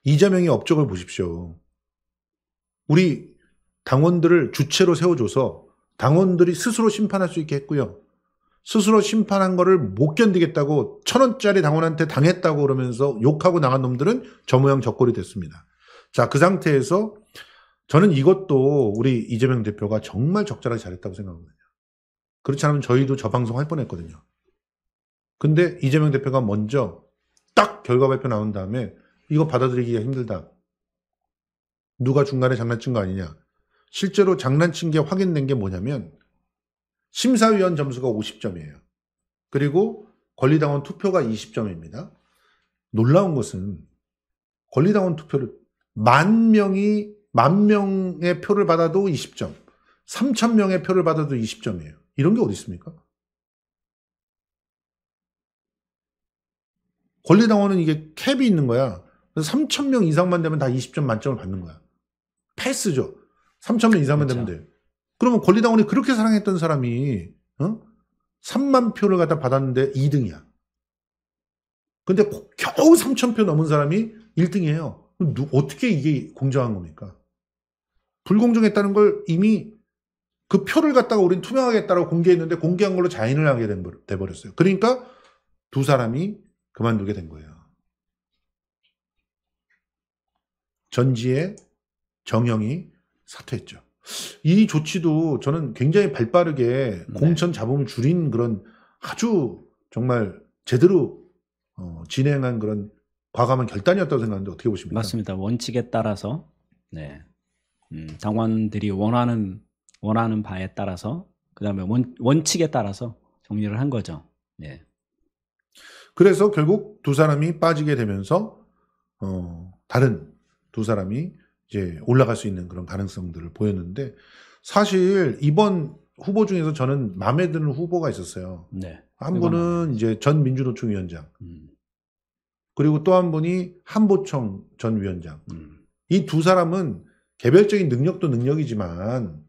Speaker 1: 이재명의 업적을 보십시오. 우리 당원들을 주체로 세워줘서 당원들이 스스로 심판할 수 있게 했고요. 스스로 심판한 거를 못 견디겠다고 천 원짜리 당원한테 당했다고 그러면서 욕하고 나간 놈들은 저 모양 저 꼴이 됐습니다. 자, 그 상태에서 저는 이것도 우리 이재명 대표가 정말 적절하게 잘했다고 생각합니다. 그렇지 않으면 저희도 저 방송 할 뻔했거든요. 근데 이재명 대표가 먼저 딱 결과 발표 나온 다음에 이거 받아들이기가 힘들다. 누가 중간에 장난친 거 아니냐. 실제로 장난친 게 확인된 게 뭐냐면 심사위원 점수가 50점이에요. 그리고 권리당원 투표가 20점입니다. 놀라운 것은 권리당원 투표를 만 명이 만 명의 표를 받아도 20점, 3천 명의 표를 받아도 20점이에요. 이런 게 어디 있습니까? 권리당원은 이게 캡이 있는 거야. 3천 명 이상만 되면 다 20점 만점을 받는 거야. 패스죠. 3천명 이상만 그렇죠. 되면 돼요. 그러면 권리당원이 그렇게 사랑했던 사람이 어? 3만 표를 갖다 받았는데 2등이야. 근데 겨우 3천 표 넘은 사람이 1등이에요. 누, 어떻게 이게 공정한 겁니까? 불공정했다는 걸 이미 그 표를 갖다가 우린 투명하겠다고 공개했는데 공개한 걸로 자인을 하게 돼버렸어요. 그러니까 두 사람이 그만두게 된 거예요. 전지에 정영이 사퇴했죠. 이 조치도 저는 굉장히 발빠르게 네. 공천 잡음을 줄인 그런 아주 정말 제대로 어, 진행한 그런 과감한 결단이었다고 생각하는데
Speaker 2: 어떻게 보십니까? 맞습니다. 원칙에 따라서 네. 음, 당원들이 원하는 원하는 바에 따라서 그다음에 원, 원칙에 따라서 정리를 한 거죠.
Speaker 1: 네. 그래서 결국 두 사람이 빠지게 되면서 어, 다른 두 사람이 이제 올라갈 수 있는 그런 가능성들을 보였는데 사실 이번 후보 중에서 저는 마음에 드는 후보가 있었어요. 네. 한 분은 이제 전 민주노총 위원장. 음. 그리고 또 한 분이 한보청 전 위원장. 음. 이두 사람은 개별적인 능력도 능력이지만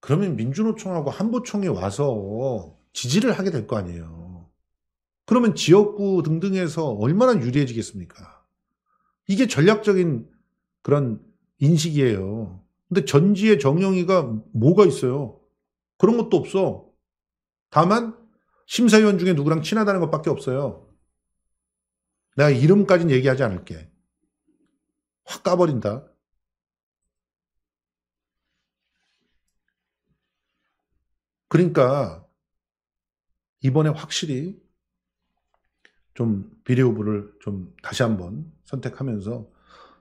Speaker 1: 그러면 민주노총하고 한보총에 와서 지지를 하게 될 거 아니에요. 그러면 지역구 등등에서 얼마나 유리해지겠습니까? 이게 전략적인 그런 인식이에요. 근데 전지의 정영이가 뭐가 있어요? 그런 것도 없어. 다만 심사위원 중에 누구랑 친하다는 것밖에 없어요. 내가 이름까지는 얘기하지 않을게. 확 까버린다. 그러니까 이번에 확실히 좀 비례 후보를 좀 다시 한번 선택하면서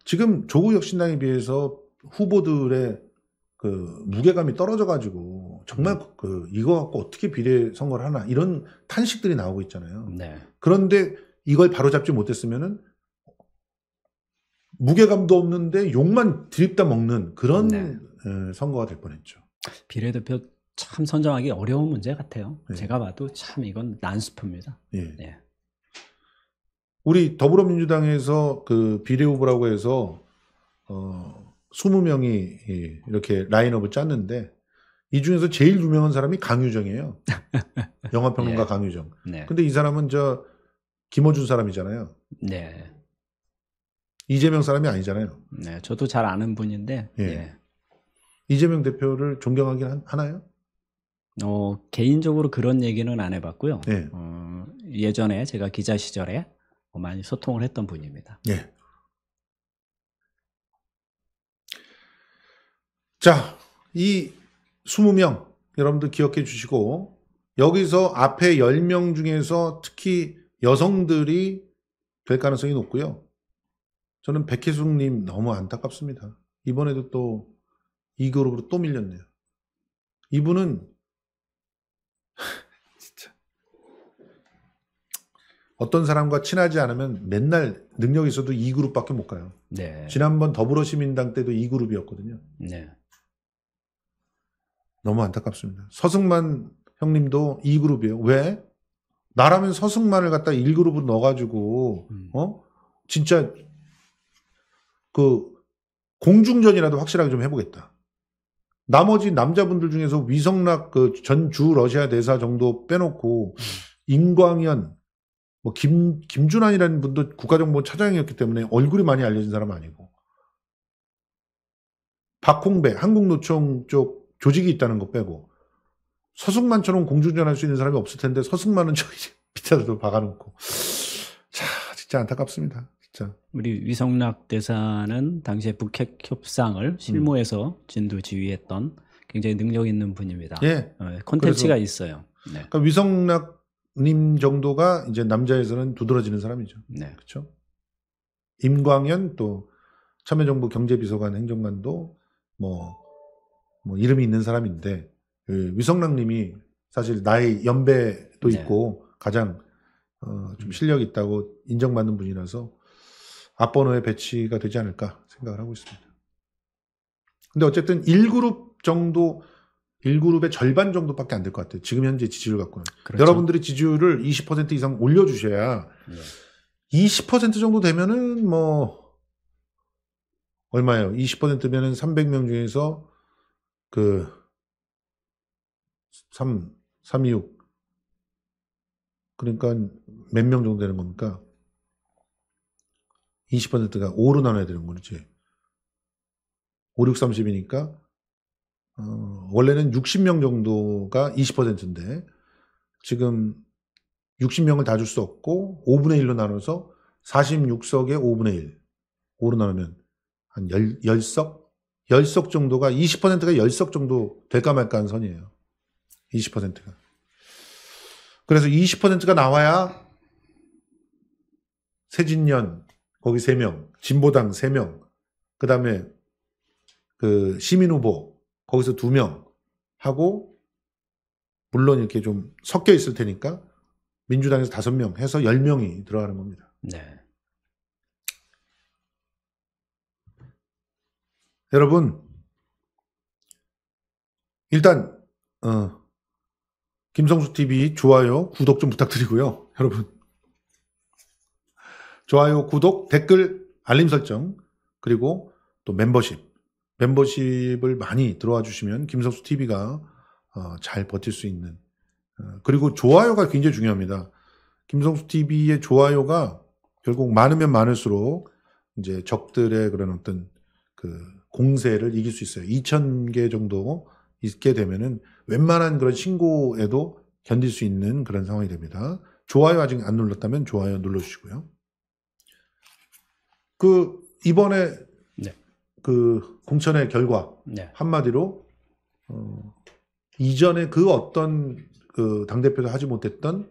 Speaker 1: 지금 조국 혁신당에 비해서 후보들의 그 무게감이 떨어져가지고 정말 음. 그 이거 갖고 어떻게 비례 선거를 하나 이런 탄식들이 나오고 있잖아요. 네. 그런데 이걸 바로잡지 못했으면은 무게감도 없는데 욕만 드립다 먹는 그런 네. 선거가 될 뻔했죠.
Speaker 2: 비례대표 참 선정하기 어려운 문제 같아요. 네. 제가 봐도 참 이건 난수표입니다.
Speaker 1: 예. 네. 우리 더불어민주당에서 그 비례 후보라고 해서 어 20명이 예, 이렇게 라인업을 짰는데 이 중에서 제일 유명한 사람이 강유정이에요. [LAUGHS] 영화 평론가 예. 강유정. 네. 근데 이 사람은 저 김어준 사람이잖아요. 네. 이재명 사람이 아니잖아요. 네, 저도 잘 아는 분인데. 예. 예. 이재명 대표를
Speaker 2: 존경하긴 하나요? 어, 개인적으로 그런 얘기는 안 해봤고요. 예. 어, 예전에 제가 기자 시절에 뭐 많이 소통을 했던 분입니다.
Speaker 1: 예. 자, 이 20명 여러분들 기억해 주시고 여기서 앞에 10명 중에서 특히 여성들이 될 가능성이 높고요. 저는 백혜숙님 너무 안타깝습니다. 이번에도 또 이 그룹으로 또 밀렸네요. 이분은 어떤 사람과 친하지 않으면 맨날 능력 이 있어도 2그룹밖에 못 가요. 네. 지난번 더불어시민당 때도 2그룹이었거든요. 네. 너무 안타깝습니다. 서승만 형님도 2그룹이에요. 왜? 나라면 서승만을 갖다 1그룹으로 넣어가지고, 음. 어? 진짜, 그, 공중전이라도 확실하게 좀 해보겠다. 나머지 남자분들 중에서 위성락 그전주 러시아 대사 정도 빼놓고, 음. 임광현, 뭐 김, 김준환이라는 분도 국가정보원 차장이었기 때문에 얼굴이 많이 알려진 사람 아니고 박홍배 한국노총 쪽 조직이 있다는 거 빼고 서승만처럼 공중전할 수 있는 사람이 없을 텐데 서승만은 저기 [LAUGHS] 밑에도 박아놓고 자 진짜 안타깝습니다. 진짜 우리 위성락
Speaker 2: 대사는 당시에 북핵 협상을 음. 실무에서 진두지휘했던 굉장히
Speaker 1: 능력 있는 분입니다. 예, 컨텐츠가 어, 있어요. 네. 그러니까 위성락 님 정도가 이제 남자에서는 두드러지는 사람이죠. 네. 그렇죠? 임광현 또 참여정부 경제비서관 행정관도 뭐, 뭐 이름이 있는 사람인데 예, 위성락 님이 사실 나이 연배도 네. 있고 가장 어, 좀 음. 실력 있다고 인정받는 분이라서 앞번호에 배치가 되지 않을까 생각을 하고 있습니다. 근데 어쨌든 1그룹 정도 1그룹의 절반 정도밖에 안 될 것 같아요. 지금 현재 지지율 갖고는. 그렇죠. 여러분들이 지지율을 20% 이상 올려주셔야 네. 20% 정도 되면은 뭐, 얼마예요? 20%면은 300명 중에서 그, 3, 3 6 그러니까 몇 명 정도 되는 겁니까? 20%가 5로 나눠야 되는 거지. 5, 6, 30이니까 어, 원래는 60명 정도가 20%인데 지금 60명을 다 줄 수 없고 5분의 1로 나눠서 46석에 5분의 1 5로 나누면 한 10, 10석? 10석 정도가 20%가 10석 정도 될까 말까 하는 선이에요. 20%가. 그래서 20%가 나와야 세진년 거기 3명, 진보당 3명, 그다음에 그 시민 후보 거기서 두 명 하고 물론 이렇게 좀 섞여 있을 테니까 민주당에서 다섯 명 해서 열 명이 들어가는 겁니다. 네. 여러분 일단 어, 김성수 TV 좋아요 구독 좀 부탁드리고요. [LAUGHS] 여러분 좋아요 구독 댓글 알림 설정 그리고 또 멤버십 멤버십을 많이 들어와 주시면 김석수 TV가 어, 잘 버틸 수 있는 어, 그리고 좋아요가 굉장히 중요합니다. 김성수 TV의 좋아요가 결국 많으면 많을수록 이제 적들의 그런 어떤 그 공세를 이길 수 있어요. 2,000개 정도 있게 되면은 웬만한 그런 신고에도 견딜 수 있는 그런 상황이 됩니다. 좋아요 아직 안 눌렀다면 좋아요 눌러주시고요. 그 이번에 그 공천의 결과 네. 한마디로 어, 이전에 그 어떤 그 당대표도 하지 못했던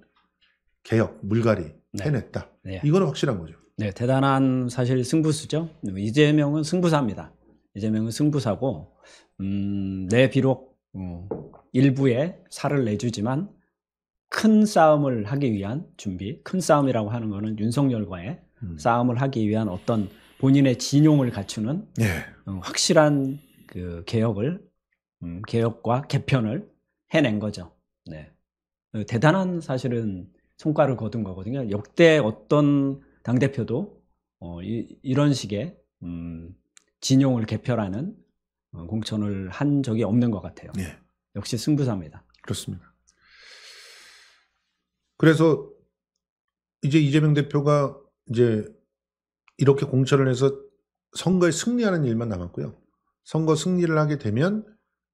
Speaker 1: 개혁 물갈이 네. 해냈다. 네. 이거는 확실한 거죠. 네, 대단한 사실 승부수죠.
Speaker 2: 이재명은 승부사입니다. 이재명은 승부사고 음, 내 비록 음, 어, 일부에 살을 내주지만 큰 싸움을 하기 위한 준비, 큰 싸움이라고 하는 거는 윤석열과의 음. 싸움을 하기 위한 어떤 본인의 진용을 갖추는 예. 어, 확실한 그 개혁을 음, 개혁과 개편을 해낸 거죠. 네. 어, 대단한 사실은 성과를 거둔 거거든요. 역대 어떤 당 대표도 어, 이, 런 식의 음, 진용을 개편하는 어, 공천을 한 적이 없는 것 같아요.
Speaker 1: 예. 역시 승부사입니다. 그렇습니다. 그래서 이제 이재명 대표가 이제 이렇게 공천을 해서 선거에 승리하는 일만 남았고요. 선거 승리를 하게 되면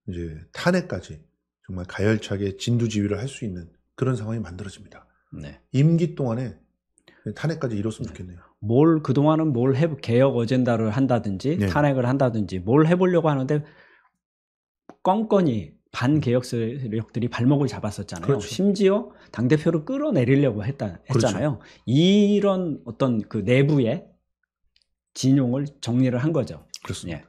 Speaker 1: 이제 탄핵까지 정말 가열차게 진두지휘를 할 수 있는 그런 상황이 만들어집니다. 네. 임기 동안에 탄핵까지 이뤘으면 네. 좋겠네요. 뭘 그동안은 뭘 해, 개혁
Speaker 2: 어젠다를 한다든지 네. 탄핵을 한다든지 뭘 해보려고 하는데 껌껌이 반개혁 세력들이 발목을 잡았었잖아요. 그렇죠. 심지어 당대표를 끌어내리려고 했다, 했잖아요. 그렇죠. 이런 어떤 그 내부의 진용을 정리를 한 거죠.
Speaker 1: 그렇습니다. 예.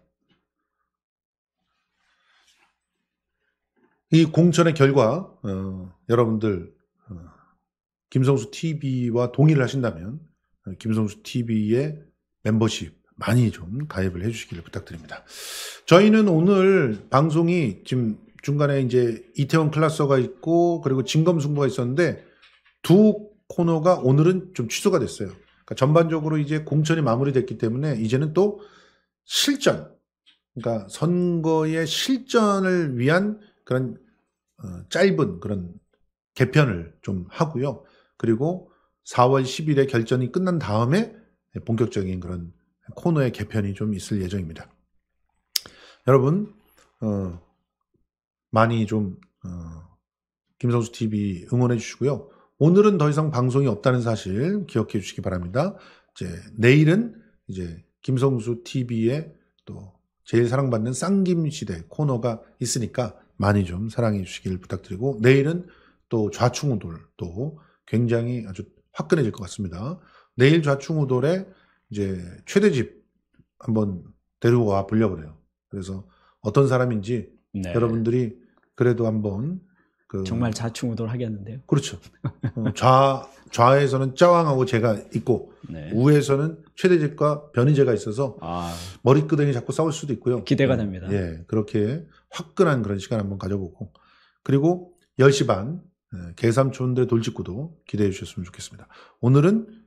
Speaker 1: 이 공천의 결과 어, 여러분들 어, 김성수 TV와 동의를 하신다면 어, 김성수 TV의 멤버십 많이 좀 가입을 해주시기를 부탁드립니다. 저희는 오늘 방송이 지금 중간에 이제 이태원 클라스가 있고 그리고 진검승부가 있었는데 두 코너가 오늘은 좀 취소가 됐어요. 그러니까 전반적으로 이제 공천이 마무리됐기 때문에 이제는 또 실전, 그러니까 선거의 실전을 위한 그런 어, 짧은 그런 개편을 좀 하고요. 그리고 4월 10일에 결전이 끝난 다음에 본격적인 그런 코너의 개편이 좀 있을 예정입니다. 여러분, 어, 많이 좀, 어, 김성수 TV 응원해 주시고요. 오늘은 더 이상 방송이 없다는 사실 기억해 주시기 바랍니다. 이제 내일은 이제 김성수 TV의 또 제일 사랑받는 쌍김 시대 코너가 있으니까 많이 좀 사랑해 주시길 부탁드리고 내일은 또 좌충우돌 또 굉장히 아주 화끈해질 것 같습니다. 내일 좌충우돌의 이제 최대집 한번 데리고 와 보려고 그래요. 그래서 어떤 사람인지 네. 여러분들이 그래도 한번 그... 정말
Speaker 2: 자충우돌 하겠는데요.
Speaker 1: 그렇죠. 좌 좌에서는 짜왕하고 제가 있고 네. 우에서는 최대집과 변희재가 있어서 아... 머리끄덩이 자꾸 싸울 수도 있고요. 기대가 네. 됩니다. 예, 그렇게 화끈한 그런 시간 한번 가져보고 그리고 10시 반개삼촌들 예, 돌직구도 기대해 주셨으면 좋겠습니다. 오늘은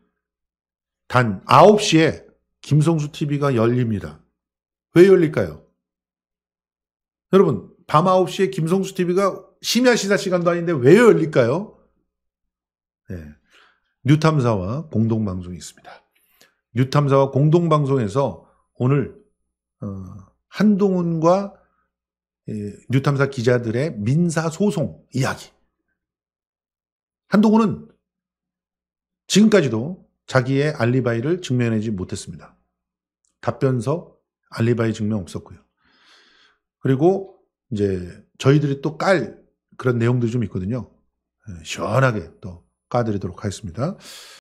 Speaker 1: 단 9시에 김성수 TV가 열립니다. 왜 열릴까요? 여러분, 밤 9시에 김성수 TV가 심야 시사 시간도 아닌데 왜 열릴까요? 네. 뉴탐사와 공동방송이 있습니다. 뉴탐사와 공동방송에서 오늘 어, 한동훈과 예, 뉴탐사 기자들의 민사소송 이야기. 한동훈은 지금까지도 자기의 알리바이를 증명하지 못했습니다. 답변서 알리바이 증명 없었고요. 그리고 이제 저희들이 또깔 그런 내용들이 좀 있거든요. 예, 시원하게 또 까드리도록 하겠습니다.